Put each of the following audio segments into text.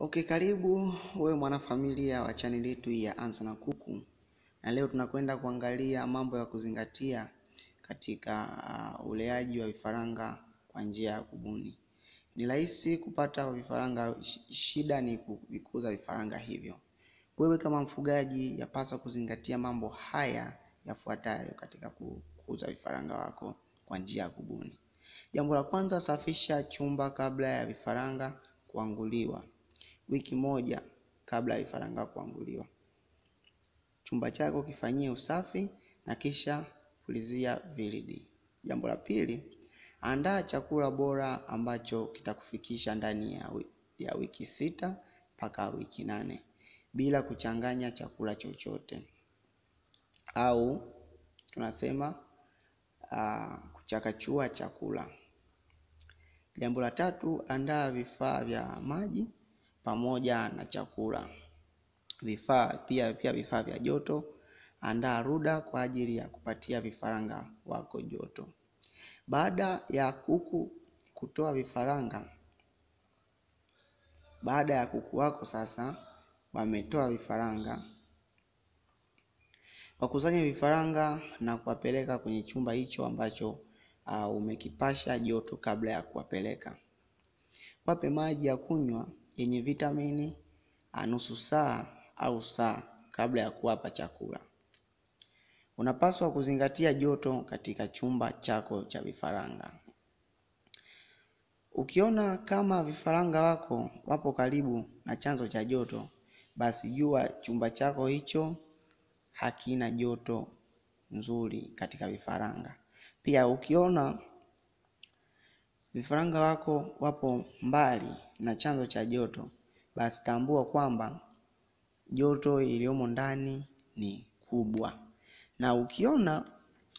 Okay, karibu wewe mwanafamilia wa channel yetu ya Ansa na Kuku, na leo tunakwenda kuangalia mambo ya kuzingatia katika uh, uleaji wa vifaranga kwa njia ya kubuni. Ni rahisi kupata vifaranga, shida ni kukuza vifaranga hivyo. Wewe kama mfugaji, yapasa kuzingatia mambo haya yafuatayo katika kukuza vifaranga wako kwa njia ya kubuni. Jambo la kwanza, safisha chumba kabla ya vifaranga kuanguliwa wiki moja kabla ya vifaranga kuanguliwa. Chumba chako kifanyie usafi na kisha pulizia vilidi. Jambo la pili, andaa chakula bora ambacho kitakufikisha ndani ya wiki sita mpaka wiki nane bila kuchanganya chakula chochote au tunasema uh, kuchakachua chakula. Jambo la tatu, andaa vifaa vya maji pamoja na chakula. Vifaa pia pia vifaa vya joto, andaa ruda kwa ajili ya kupatia vifaranga wako joto. Baada ya kuku kutoa vifaranga, baada ya kuku wako sasa wametoa vifaranga, wakusanya vifaranga na kuwapeleka kwenye chumba hicho ambacho uh, umekipasha joto kabla ya kuwapeleka. Wape maji ya kunywa yenye vitamini nusu saa au saa kabla ya kuwapa chakula. Unapaswa kuzingatia joto katika chumba chako cha vifaranga. Ukiona kama vifaranga wako wapo karibu na chanzo cha joto, basi jua chumba chako hicho hakina joto nzuri katika vifaranga. Pia ukiona vifaranga wako wapo mbali na chanzo cha joto, basi tambua kwamba joto iliyomo ndani ni kubwa. Na ukiona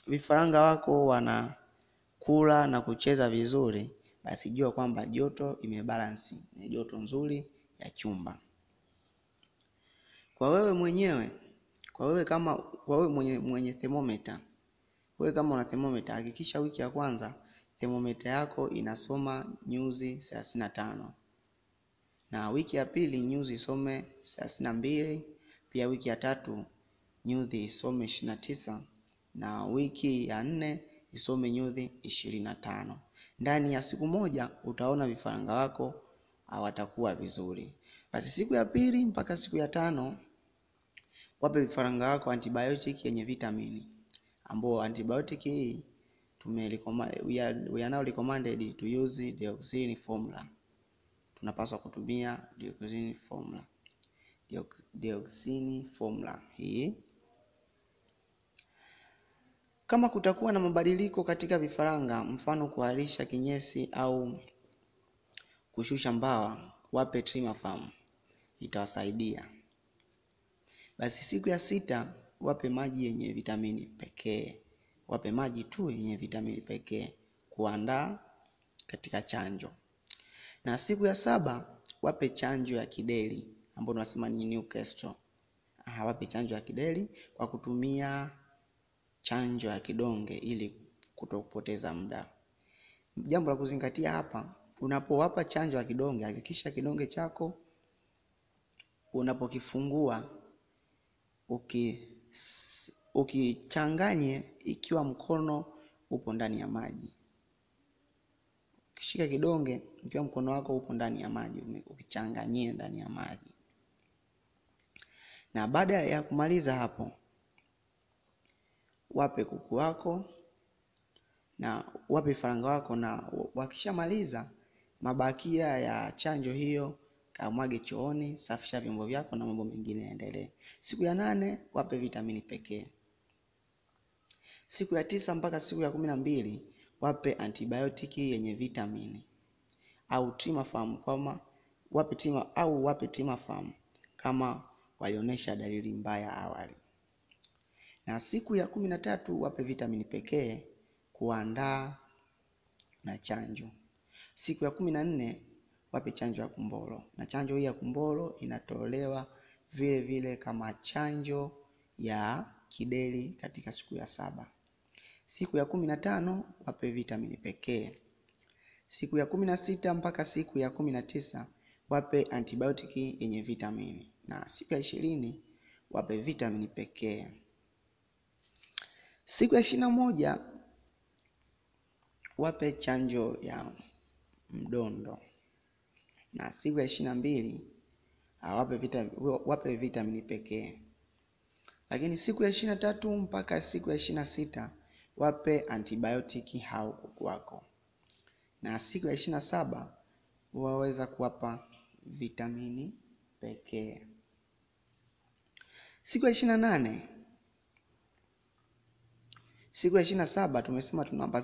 vifaranga wako wanakula na kucheza vizuri, basi jua kwamba joto imebalansi, ni joto nzuri ya chumba. Kwa wewe mwenyewe, kwa wewe kama, kwa wewe mwenye, mwenye thermometer, wewe kama una thermometer, hakikisha wiki ya kwanza thermometa yako inasoma nyuzi thelathini na tano na wiki ya pili nyuzi isome thelathini na mbili pia wiki ya tatu nyuzi isome ishirini na tisa na wiki ya nne isome nyuzi ishirini na tano ndani ya siku moja utaona vifaranga wako hawatakuwa vizuri. Basi siku ya pili mpaka siku ya tano wape vifaranga wako antibiotic yenye vitamini, ambao antibiotic hii we are, we are now recommended to use the auxiliary formula. Tunapaswa kutumia the auxiliary formula, the auxiliary formula hii. Kama kutakuwa na mabadiliko katika vifaranga, mfano kuharisha kinyesi au kushusha mbawa, wape Trimafam, itawasaidia. Basi siku ya sita wape maji yenye vitamini pekee wape maji tu yenye vitamini pekee kuandaa katika chanjo. Na siku ya saba wape chanjo ya kideri ambayo tunasema ni Newcastle. Ah, wape chanjo ya kideli kwa kutumia chanjo ya kidonge ili kutopoteza muda. Jambo la kuzingatia hapa, unapowapa chanjo ya kidonge, hakikisha kidonge chako unapokifungua uki ukichanganye ikiwa mkono upo ndani ya maji. Ukishika kidonge ikiwa mkono wako upo ndani ya maji, ukichanganyie ndani ya maji. Na baada ya kumaliza hapo, wape kuku wako na wape faranga wako, na wakishamaliza mabakia ya chanjo hiyo kamwage chooni, safisha vyombo vyako na mambo mengine yaendelee. Siku ya nane wape vitamini pekee. Siku ya tisa mpaka siku ya kumi na mbili wape antibiotiki yenye vitamini au timafamu kama wape tima, au wape timafamu kama walionyesha dalili mbaya awali. Na siku ya kumi na tatu wape vitamini pekee kuandaa na chanjo. Siku ya kumi na nne wape chanjo ya kumboro, na chanjo hii ya kumboro inatolewa vile vile kama chanjo ya kideli katika siku ya saba. Siku ya kumi na tano wape vitamini pekee. Siku ya kumi na sita mpaka siku ya kumi na tisa wape antibiotiki yenye vitamini, na siku ya ishirini wape vitamini pekee. Siku ya ishirini na moja wape chanjo ya mdondo, na siku ya ishirini na mbili ah, wape vita, wape vitamini pekee. Lakini siku ya ishirini na tatu mpaka siku ya ishirini na sita wape antibiotiki hao kuku wako, na siku ya ishirina na saba waweza kuwapa vitamini pekee. Siku ya ishirini na nane siku ya ishirini na saba tumesema tunawapa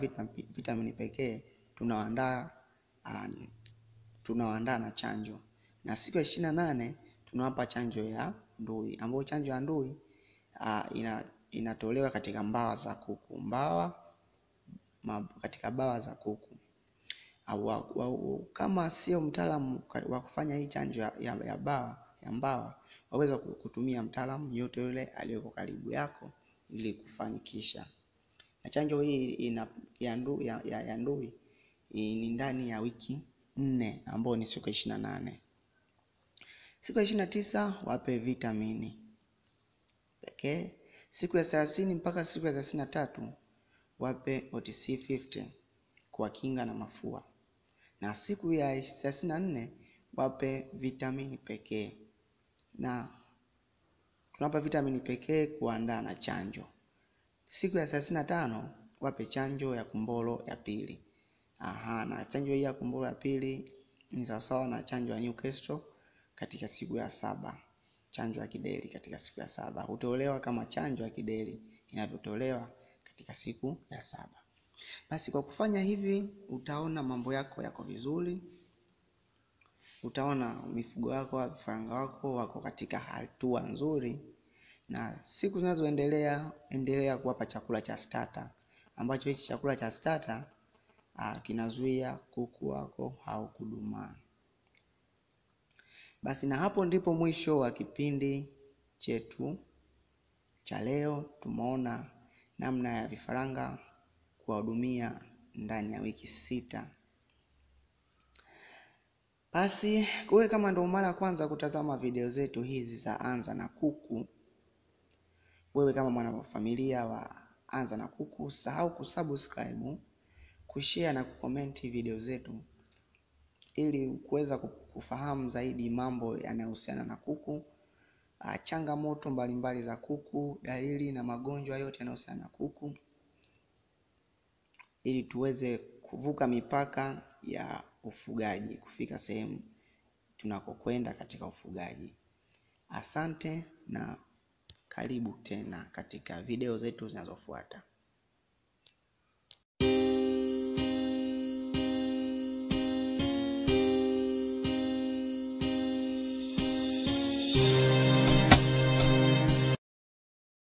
vitamini pekee, tunawandaa ah, tunawandaa na chanjo, na siku ya ishirini na nane tunawapa chanjo ya ndui, ambayo chanjo ya ndui uh, ina inatolewa katika mbawa za kuku. Mbawa katika bawa za kuku au, wa, kama sio mtaalamu wa kufanya hii chanjo ya, ya, ya bawa ya mbawa waweza kutumia mtaalamu yote yule aliyoko karibu yako ili kufanikisha. Na chanjo hii ina, ya, ndu, ya, ya, ya ndui ni ndani ya wiki nne ambayo ni siku ya ishirini na nane. Siku ya ishirini na tisa wape vitamini pekee Siku ya 30 mpaka siku ya 33 wape OTC 50 kwa kinga na mafua, na siku ya 34 wape vitamini pekee, na tunapa vitamini pekee kuandaa na chanjo. Siku ya 35 wape chanjo ya kumbolo ya pili. Aha, na chanjo hii ya kumbolo ya pili ni sawasawa na chanjo ya Newcastle katika siku ya saba chanjo ya kideri katika siku ya saba hutolewa kama chanjo ya kideri inavyotolewa katika siku ya saba. Basi kwa kufanya hivi utaona mambo yako yako vizuri, utaona mifugo yako, vifaranga wako wako katika hatua nzuri, na siku zinazoendelea endelea kuwapa chakula cha starter, ambacho hichi chakula cha starter ah, kinazuia kuku wako au kudumaa. Basi na hapo ndipo mwisho wa kipindi chetu cha leo. Tumeona namna ya vifaranga kuwahudumia ndani ya wiki sita. Basi kuwe kama ndio mara ya kwanza kutazama video zetu hizi za Anza na Kuku, wewe kama mwanafamilia wa Anza na Kuku, usahau kusubscribe, kushare na kukomenti video zetu ili kuweza kufahamu zaidi mambo yanayohusiana na kuku, ah, changamoto mbalimbali za kuku, dalili na magonjwa yote yanayohusiana na kuku, ili tuweze kuvuka mipaka ya ufugaji kufika sehemu tunakokwenda katika ufugaji. Asante na karibu tena katika video zetu zinazofuata.